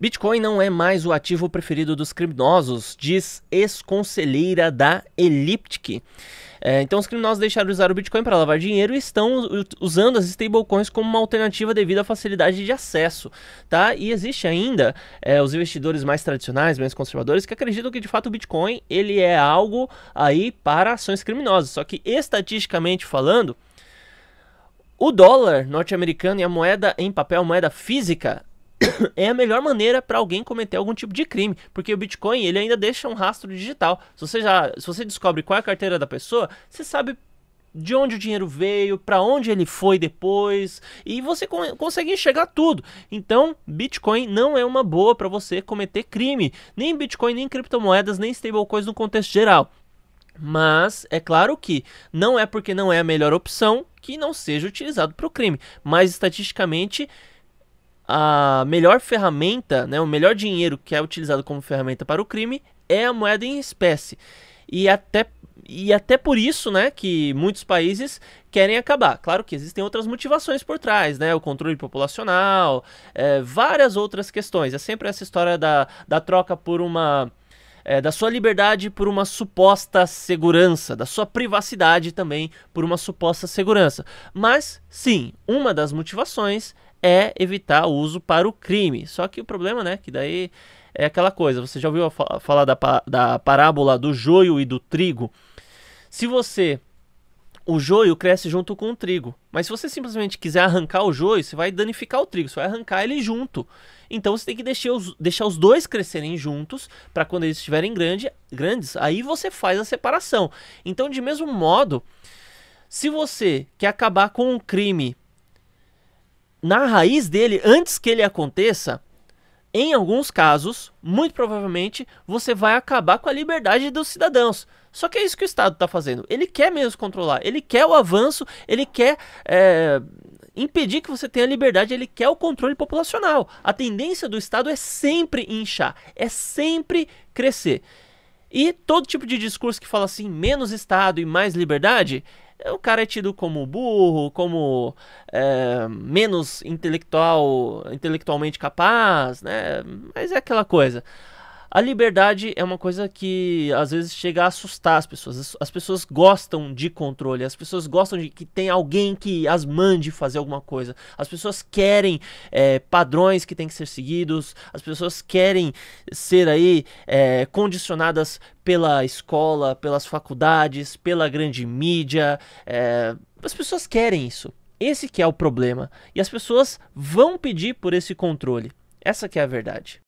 Bitcoin não é mais o ativo preferido dos criminosos, diz ex-conselheira da Elliptic. É, então, os criminosos deixaram de usar o Bitcoin para lavar dinheiro e estão usando as stablecoins como uma alternativa devido à facilidade de acesso, tá? E existe ainda é, os investidores mais tradicionais, mais conservadores, que acreditam que de fato o Bitcoin ele é algo aí para ações criminosas. Só que estatisticamente falando, o dólar norte-americano e a moeda em papel, moeda física, é a melhor maneira para alguém cometer algum tipo de crime, porque o Bitcoin ele ainda deixa um rastro digital. Se você já, se você descobre qual é a carteira da pessoa, você sabe de onde o dinheiro veio, para onde ele foi depois, e você consegue enxergar tudo. Então, Bitcoin não é uma boa para você cometer crime, nem Bitcoin, nem criptomoedas, nem stablecoins no contexto geral. Mas é claro que não é porque não é a melhor opção que não seja utilizado para o crime, mas estatisticamente a melhor ferramenta, né, o melhor dinheiro que é utilizado como ferramenta para o crime é a moeda em espécie. E até, e até por isso né, que muitos países querem acabar. Claro que existem outras motivações por trás, né? O controle populacional, é, várias outras questões. É sempre essa história da, da troca por uma é, da sua liberdade por uma suposta segurança, da sua privacidade também por uma suposta segurança. Mas, sim, uma das motivações é evitar o uso para o crime. Só que o problema, né, que daí é aquela coisa, você já ouviu falar da, da parábola do joio e do trigo? Se você o joio cresce junto com o trigo. Mas se você simplesmente quiser arrancar o joio, você vai danificar o trigo, você vai arrancar ele junto. Então você tem que deixar os, deixar os dois crescerem juntos, para quando eles estiverem grande, grandes, aí você faz a separação. Então, de mesmo modo, se você quer acabar com um crime na raiz dele, antes que ele aconteça, em alguns casos, muito provavelmente, você vai acabar com a liberdade dos cidadãos. Só que é isso que o Estado está fazendo. Ele quer mesmo controlar, ele quer o avanço, ele quer é, impedir que você tenha liberdade, ele quer o controle populacional. A tendência do Estado é sempre inchar, é sempre crescer. E todo tipo de discurso que fala assim, menos Estado e mais liberdade, o cara é tido como burro, como é, menos intelectual, intelectualmente capaz, né? Mas é aquela coisa. A liberdade é uma coisa que às vezes chega a assustar as pessoas. As, as pessoas gostam de controle, as pessoas gostam de que tem alguém que as mande fazer alguma coisa. As pessoas querem é, padrões que têm que ser seguidos, as pessoas querem ser aí é, condicionadas pela escola, pelas faculdades, pela grande mídia. É, as pessoas querem isso. Esse que é o problema. E as pessoas vão pedir por esse controle. Essa que é a verdade.